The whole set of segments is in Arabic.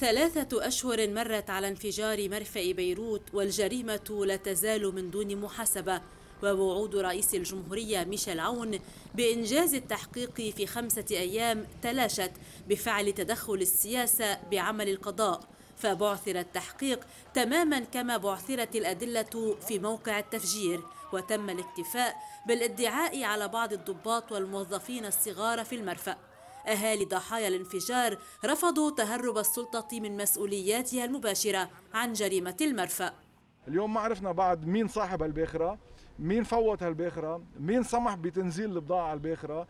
ثلاثة أشهر مرت على انفجار مرفأ بيروت والجريمة لا تزال من دون محاسبة ووعود رئيس الجمهورية ميشيل عون بإنجاز التحقيق في خمسة أيام تلاشت بفعل تدخل السياسة بعمل القضاء فبعثر التحقيق تماما كما بعثرت الأدلة في موقع التفجير وتم الاكتفاء بالادعاء على بعض الضباط والموظفين الصغار في المرفأ أهالي ضحايا الانفجار رفضوا تهرب السلطة من مسؤولياتها المباشرة عن جريمة المرفأ اليوم ما عرفنا بعد مين صاحب الباخرة مين فوت هالباخرة مين سمح بتنزيل البضاعة على الباخرة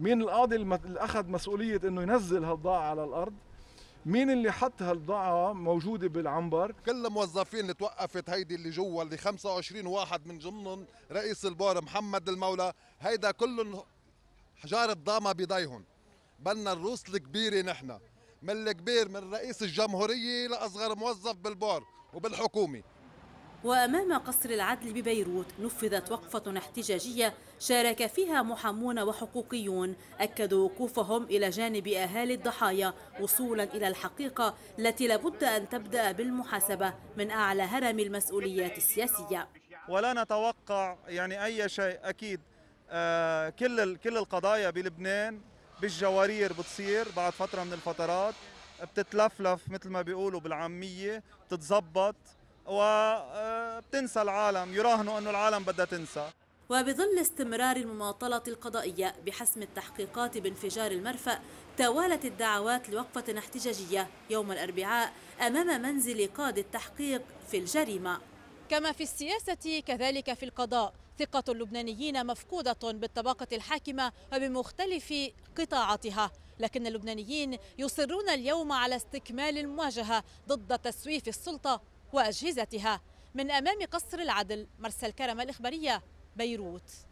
مين القاضي اللي أخذ مسؤولية أنه ينزل هالبضاعة على الأرض مين اللي حط هالبضاعة موجودة بالعنبر كل الموظفين اللي توقفت هيدي اللي جوا اللي 25 واحد من ضمنهم رئيس البور محمد المولى هيدا كلهم حجار الضامة بيديهم بدنا الروس الكبيره نحن من الكبير من رئيس الجمهوريه لاصغر موظف بالبور وبالحكومه وامام قصر العدل ببيروت نفذت وقفه احتجاجيه شارك فيها محامون وحقوقيون اكدوا وقوفهم الى جانب اهالي الضحايا وصولا الى الحقيقه التي لابد ان تبدا بالمحاسبه من اعلى هرم المسؤوليات السياسيه ولا نتوقع يعني اي شيء اكيد آه، كل كل القضايا بلبنان بالجوارير بتصير بعد فتره من الفترات بتتلفلف مثل ما بيقولوا بالعاميه بتتظبط وبتنسى آه، العالم يراهنوا انه العالم بدها تنسى وبظل استمرار المماطلة القضائية بحسم التحقيقات بانفجار المرفأ توالت الدعوات لوقفة احتجاجية يوم الأربعاء أمام منزل قاضي التحقيق في الجريمة كما في السياسة كذلك في القضاء ثقة اللبنانيين مفقودة بالطبقة الحاكمة وبمختلف قطاعاتها لكن اللبنانيين يصرون اليوم على استكمال المواجهة ضد تسويف السلطة وأجهزتها من أمام قصر العدل مرسى كرم الإخبارية بيروت